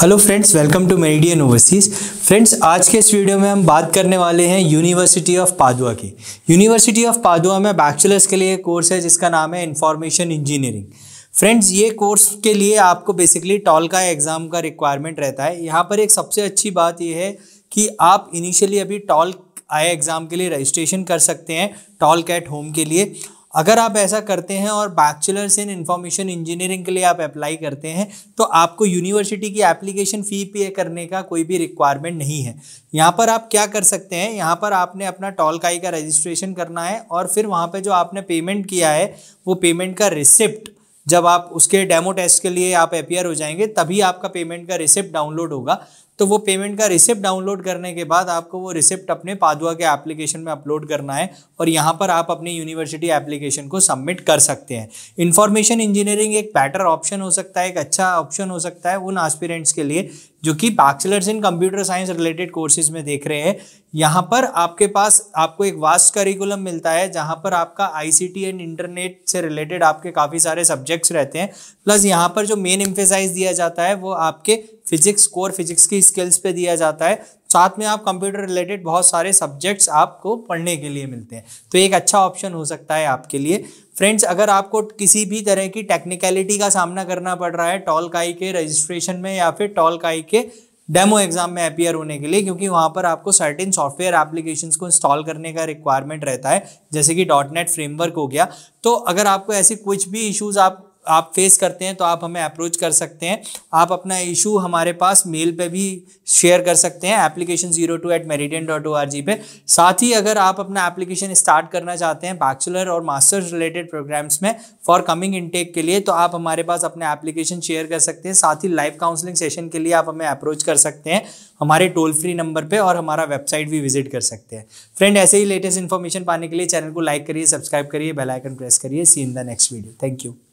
hello friends welcome to Meridian Overseas friends आज के इस वीडियो में हम बात करने वाले हैं यूनिवर्सिटी ऑफ पादुआ की यूनिवर्सिटी ऑफ पादुआ में बैचलर्स के लिए कोर्स है जिसका नाम है इंफॉर्मेशन इंजीनियरिंग फ्रेंड्स ये कोर्स के लिए आपको बेसिकली टॉल का एग्ज़ाम का रिक्वायरमेंट रहता है यहाँ पर एक सबसे अच्छी बात यह है कि आप इनिशियली अभी टॉल आई एग्ज़ाम के लिए रजिस्ट्रेशन कर सकते हैं टॉल कैट होम के लिए अगर आप ऐसा करते हैं और बैचलर्स इन इंफॉर्मेशन इंजीनियरिंग के लिए आप अप्लाई करते हैं तो आपको यूनिवर्सिटी की एप्लीकेशन फ़ी पे करने का कोई भी रिक्वायरमेंट नहीं है यहाँ पर आप क्या कर सकते हैं यहाँ पर आपने अपना टॉलकाई काई का रजिस्ट्रेशन करना है और फिर वहाँ पर जो आपने पेमेंट किया है वो पेमेंट का रिसिप्ट जब आप उसके डेमो टेस्ट के लिए आप अपियर हो जाएंगे तभी आपका पेमेंट का रिसिप्ट डाउनलोड होगा तो वो पेमेंट का रिसिप्ट डाउनलोड करने के बाद आपको वो रिसिप्ट अपने पादुआ के एप्लीकेशन में अपलोड करना है और यहाँ पर आप अपनी यूनिवर्सिटी एप्लीकेशन को सबमिट कर सकते हैं इन्फॉर्मेशन इंजीनियरिंग एक बेटर ऑप्शन हो सकता है एक अच्छा ऑप्शन हो सकता है उन एस्पिरेंट्स के लिए जो कि bachelors in computer science related courses में देख रहे हैं यहाँ पर आपके पास आपको एक वास्ट करिकुलम मिलता है जहाँ पर आपका आईसीटी एंड इंटरनेट से रिलेटेड आपके काफ़ी सारे सब्जेक्ट्स रहते हैं प्लस यहाँ पर जो मेन एम्फेसाइज दिया जाता है वो आपके फिजिक्स कोर फिजिक्स की स्किल्स पे दिया जाता है साथ में आप कंप्यूटर रिलेटेड बहुत सारे सब्जेक्ट्स आपको पढ़ने के लिए मिलते हैं तो एक अच्छा ऑप्शन हो सकता है आपके लिए फ्रेंड्स अगर आपको किसी भी तरह की टेक्निकलिटी का सामना करना पड़ रहा है टॉल काई के रजिस्ट्रेशन में या फिर टॉल काई के डेमो एग्जाम में अपियर होने के लिए क्योंकि वहाँ पर आपको सर्टेन सॉफ्टवेयर एप्लीकेशंस को इंस्टॉल करने का रिक्वायरमेंट रहता है जैसे कि डॉट नेट फ्रेमवर्क हो गया तो अगर आपको ऐसी कुछ भी इश्यूज आप आप फेस करते हैं तो आप हमें अप्रोच कर सकते हैं आप अपना इशू हमारे पास मेल पे भी शेयर कर सकते हैं application zero two eight Meridian dot O R G पे साथ ही अगर आप अपना एप्लीकेशन स्टार्ट करना चाहते हैं बैचलर और मास्टर्स रिलेटेड प्रोग्राम्स में फॉर कमिंग इनटेक के लिए तो आप हमारे पास अपना एप्लीकेशन शेयर कर सकते हैं साथ ही लाइव काउंसलिंग सेशन के लिए आप हमें अप्रोच कर सकते हैं हमारे टोल फ्री नंबर पर और हमारा वेबसाइट भी विजिट कर सकते हैं फ्रेंड ऐसे ही लेटेस्ट इन्फॉर्मेशन पाने के लिए चैनल को लाइक करिए सब्सक्राइब करिए बेलाइकन प्रेस करिए see in the next video thank you